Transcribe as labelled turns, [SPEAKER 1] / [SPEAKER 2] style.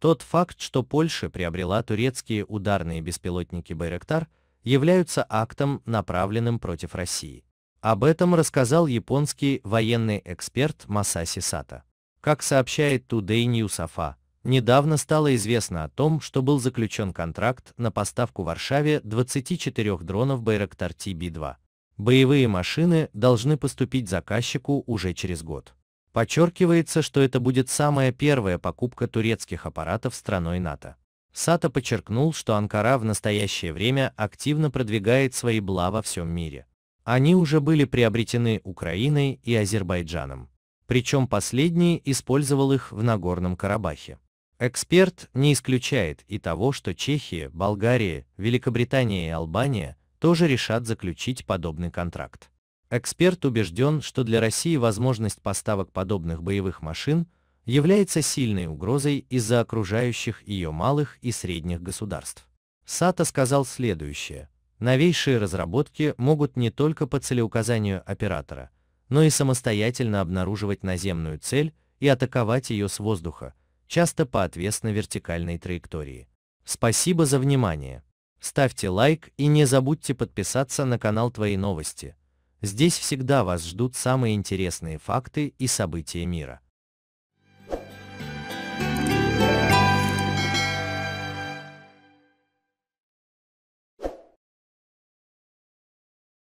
[SPEAKER 1] Тот факт, что Польша приобрела турецкие ударные беспилотники «Байрактар», являются актом, направленным против России. Об этом рассказал японский военный эксперт Масаси Сата. Как сообщает Today News AFA, недавно стало известно о том, что был заключен контракт на поставку в Варшаве 24 дронов Байрактар TB-2. Боевые машины должны поступить заказчику уже через год. Подчеркивается, что это будет самая первая покупка турецких аппаратов страной НАТО. Сато подчеркнул, что Анкара в настоящее время активно продвигает свои бла во всем мире. Они уже были приобретены Украиной и Азербайджаном. Причем последний использовал их в Нагорном Карабахе. Эксперт не исключает и того, что Чехия, Болгария, Великобритания и Албания тоже решат заключить подобный контракт. Эксперт убежден, что для России возможность поставок подобных боевых машин является сильной угрозой из-за окружающих ее малых и средних государств. Сато сказал следующее. Новейшие разработки могут не только по целеуказанию оператора, но и самостоятельно обнаруживать наземную цель и атаковать ее с воздуха, часто по отвесно-вертикальной траектории. Спасибо за внимание. Ставьте лайк и не забудьте подписаться на канал Твои новости. Здесь всегда вас ждут самые интересные факты и события мира.